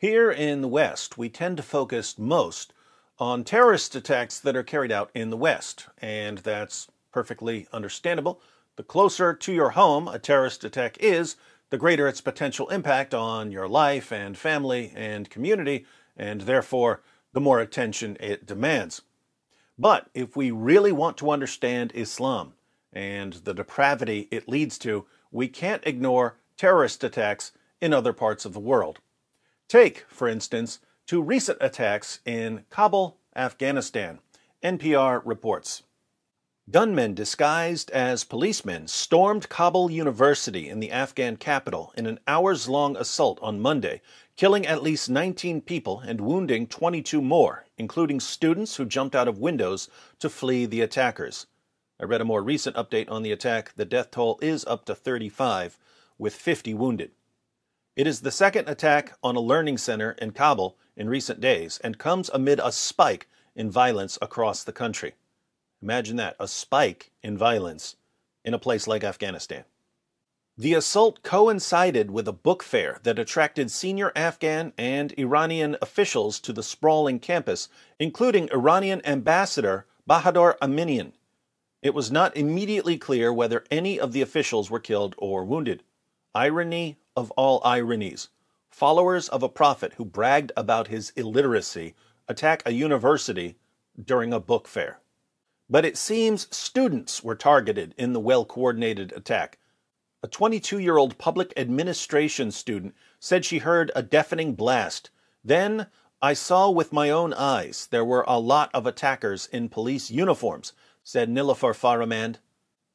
Here in the West, we tend to focus most on terrorist attacks that are carried out in the West, and that's perfectly understandable. The closer to your home a terrorist attack is, the greater its potential impact on your life and family and community, and therefore the more attention it demands. But if we really want to understand Islam and the depravity it leads to, we can't ignore terrorist attacks in other parts of the world. Take, for instance, two recent attacks in Kabul, Afghanistan. NPR reports. Gunmen disguised as policemen stormed Kabul University in the Afghan capital in an hours long assault on Monday, killing at least 19 people and wounding 22 more, including students who jumped out of windows to flee the attackers. I read a more recent update on the attack. The death toll is up to 35, with 50 wounded. It is the second attack on a learning center in Kabul in recent days and comes amid a spike in violence across the country. Imagine that a spike in violence in a place like Afghanistan. The assault coincided with a book fair that attracted senior Afghan and Iranian officials to the sprawling campus, including Iranian ambassador Bahadur Aminian. It was not immediately clear whether any of the officials were killed or wounded. Irony of all ironies. Followers of a prophet who bragged about his illiteracy attack a university during a book fair. But it seems students were targeted in the well coordinated attack. A 22 year old public administration student said she heard a deafening blast. Then I saw with my own eyes there were a lot of attackers in police uniforms, said Nilofar Faramand.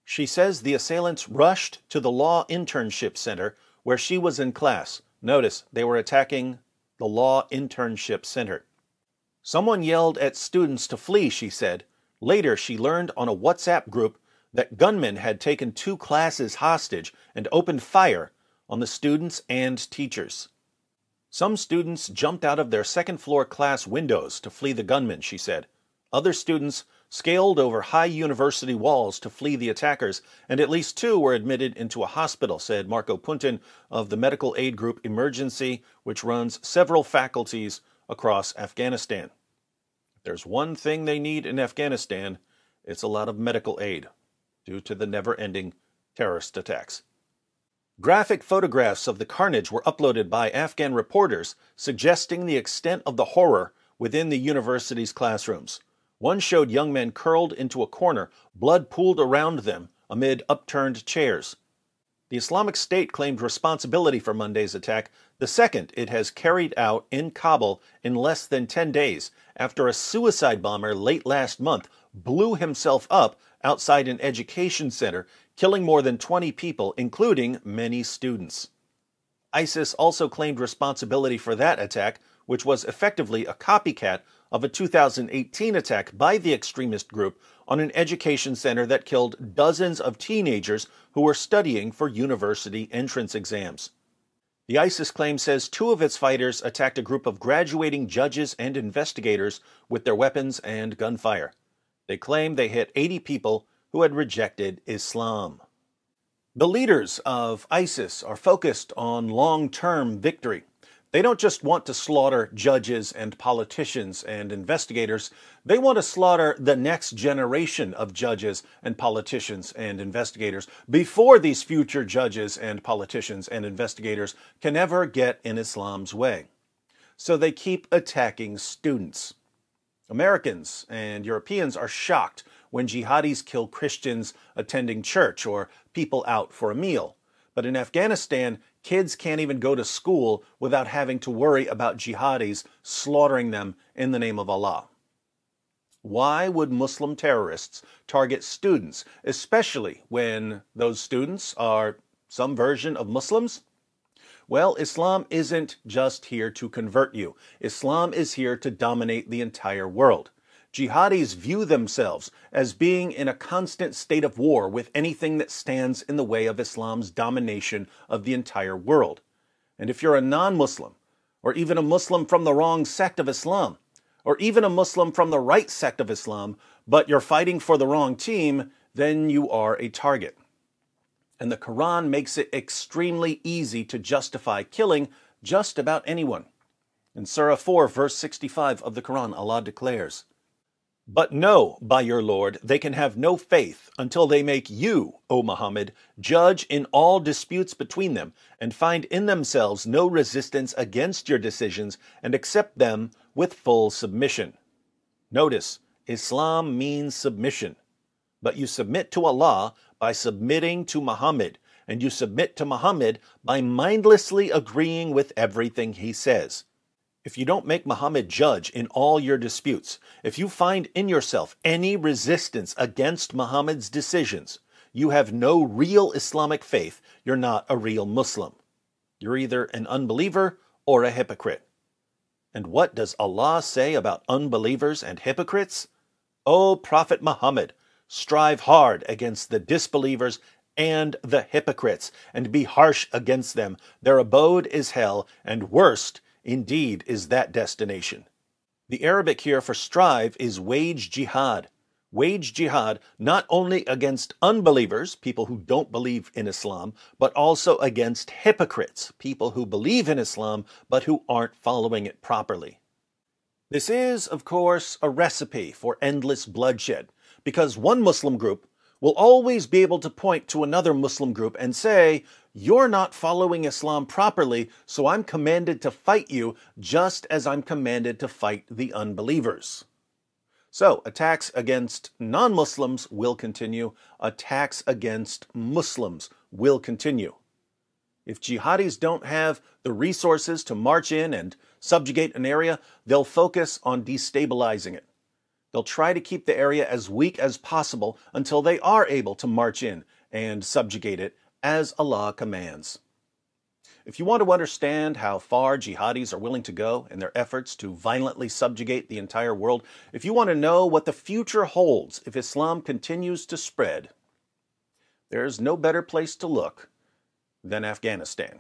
She says the assailants rushed to the law internship center where she was in class. Notice they were attacking the Law Internship Center. Someone yelled at students to flee, she said. Later, she learned on a WhatsApp group that gunmen had taken two classes hostage and opened fire on the students and teachers. Some students jumped out of their second floor class windows to flee the gunmen, she said. Other students scaled over high university walls to flee the attackers, and at least two were admitted into a hospital, said Marco Puntin of the medical aid group Emergency, which runs several faculties across Afghanistan. If there's one thing they need in Afghanistan, it's a lot of medical aid due to the never ending terrorist attacks. Graphic photographs of the carnage were uploaded by Afghan reporters, suggesting the extent of the horror within the university's classrooms. One showed young men curled into a corner, blood pooled around them amid upturned chairs. The Islamic State claimed responsibility for Monday's attack, the second it has carried out in Kabul in less than 10 days after a suicide bomber late last month blew himself up outside an education center, killing more than 20 people, including many students. ISIS also claimed responsibility for that attack, which was effectively a copycat of a 2018 attack by the extremist group on an education center that killed dozens of teenagers who were studying for university entrance exams. The ISIS claim says two of its fighters attacked a group of graduating judges and investigators with their weapons and gunfire. They claim they hit 80 people who had rejected Islam. The leaders of ISIS are focused on long term victory. They don't just want to slaughter judges and politicians and investigators, they want to slaughter the next generation of judges and politicians and investigators before these future judges and politicians and investigators can ever get in Islam's way. So they keep attacking students. Americans and Europeans are shocked when jihadis kill Christians attending church or people out for a meal. But in Afghanistan, Kids can't even go to school without having to worry about jihadis slaughtering them in the name of Allah. Why would Muslim terrorists target students, especially when those students are some version of Muslims? Well, Islam isn't just here to convert you. Islam is here to dominate the entire world jihadis view themselves as being in a constant state of war with anything that stands in the way of Islam's domination of the entire world. And if you're a non Muslim, or even a Muslim from the wrong sect of Islam, or even a Muslim from the right sect of Islam, but you're fighting for the wrong team, then you are a target. And the Quran makes it extremely easy to justify killing just about anyone. In Surah 4, verse 65 of the Quran, Allah declares, but know, by your Lord, they can have no faith until they make you, O Muhammad, judge in all disputes between them, and find in themselves no resistance against your decisions, and accept them with full submission. Notice, Islam means submission. But you submit to Allah by submitting to Muhammad, and you submit to Muhammad by mindlessly agreeing with everything he says if you don't make Muhammad judge in all your disputes, if you find in yourself any resistance against Muhammad's decisions, you have no real Islamic faith, you're not a real Muslim. You're either an unbeliever or a hypocrite. And what does Allah say about unbelievers and hypocrites? O Prophet Muhammad, strive hard against the disbelievers and the hypocrites, and be harsh against them. Their abode is hell, and worst indeed is that destination. The Arabic here for strive is wage jihad. Wage jihad not only against unbelievers, people who don't believe in Islam, but also against hypocrites, people who believe in Islam but who aren't following it properly. This is, of course, a recipe for endless bloodshed, because one Muslim group will always be able to point to another Muslim group and say, you're not following Islam properly, so I'm commanded to fight you just as I'm commanded to fight the unbelievers. So, attacks against non Muslims will continue, attacks against Muslims will continue. If jihadis don't have the resources to march in and subjugate an area, they'll focus on destabilizing it. They'll try to keep the area as weak as possible until they are able to march in and subjugate it as Allah commands. If you want to understand how far jihadis are willing to go in their efforts to violently subjugate the entire world, if you want to know what the future holds if Islam continues to spread, there's no better place to look than Afghanistan.